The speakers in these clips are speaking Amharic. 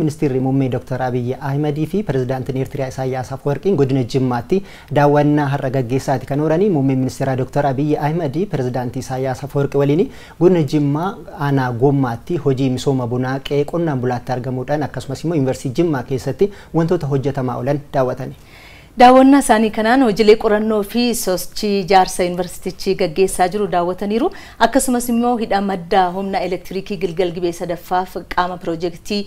ሚኒስትሪ ሙሜ ዶክተር አብይ አህመድ ፊ ፕሬዝዳንትን ኤርትሪያ ኢሳያስ አፈወርቂን ጉድን ጅማቲ ዳዋና ሀረገጌሳቲ ከኖረኒ ሙሜ ሚኒስትራ ዶክተር አብይ አህመድ ፕሬዝዳንት ኢሳያስ አፈወርቂ ወሊኒ ጉድን ጅማ አና ጎማቲ ሆጂ ሚሶማ ቡና qeeqonnaan bulaatti argamuudhaan akkasumas immoo yuunivarsiitii Jimmaa keessatti wantoota hojjetamaa oolan Daawwannaa isaanii kanaan hojiilee qorannoo fi sochii ijaarsa yuunivarsiitichi gaggeessaa jiru daawwataniiru. Akkasumas immoo hidha maddaa humna elektiriikii Gilgal Gibee sadaffaaf qaama piroojeektii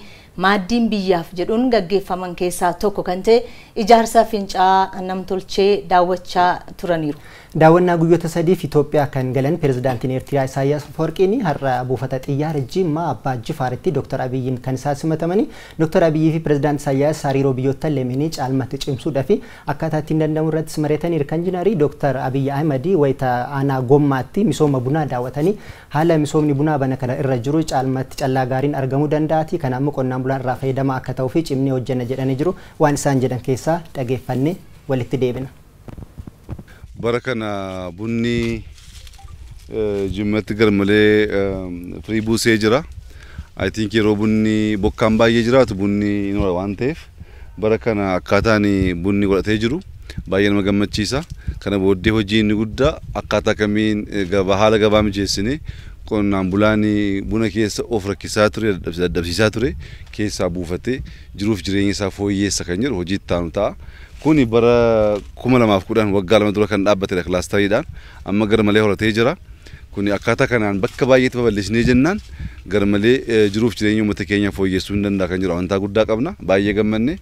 maaddiin biyyaaf jedhuun gaggeeffaman keessaa tokko kan ta'e ijaarsa fincaa'aa namtolchee daawwachaa turaniiru. ዳወና ጉዮ ተሰዲፍ ኢትዮጵያ ከን ገለን ፕሬዝዳንቲን ኤርትራ ኢሳያስ አፈወርቂኒ ሀራ ቡፈተ ጥያር ማ አባ ጅፋርቲ ዶክተር አብይን ከንሳስ መተመኒ ዶክተር አብይ ፊ ፕሬዝዳንት ኢሳያስ ሳሪሮ ብዮተ ለሚኒ ጫልመት ጭምሱ ደፊ አካታቲ እንደንደሙ ረት ስመሬተን ይርከንጂናሪ ዶክተር አብይ አህመዲ ወይተ አና ጎማቲ ሚሶመ ቡና ዳወተኒ ሀለ ሚሶምኒ ቡና በነከለ እረ ጅሩ ጫልመት ጨላ ጋሪን አርገሙ ደንዳቲ ከናም ቆናን ቡላን ራፈ ደማ አከተውፊ ጭምኒ ወጀነ ጀደኒ ጅሩ ዋን ጀደን ኬሳ ደጌፈኔ ወልት ዴብና bara kana bunni jimmatti garmalee firii buusee jira. I think yeroo bunni bokkaan baay'ee jiraatu bunni ni waan ta'eef bara kana akkaataan bunni godhatee jiru baay'ee nama gammachiisa. Kana booddee hojii inni guddaa akkaataa kamiin gabaa haala gabaa mijeessine qonnaan bulaan buna keessa of rakkisaa ture dadhabsiisaa ture keessaa buufatee jiruuf jireenya isaa fooyyessa kan jedhu hojii itti aanu ta'a. Kuni bara kuma lamaaf kudhan waggaa lama dura kan dhaabbatedha kilaastariidhaan. Amma garmalee horatee jira. Kuni akkaataa kanaan bakka baay'eetti babal'isnee jennaan garmalee jiruuf jireenya uummata keenyaa fooyyessuu hin danda'a kan jira amantaa guddaa qabna. Baay'ee gammanne.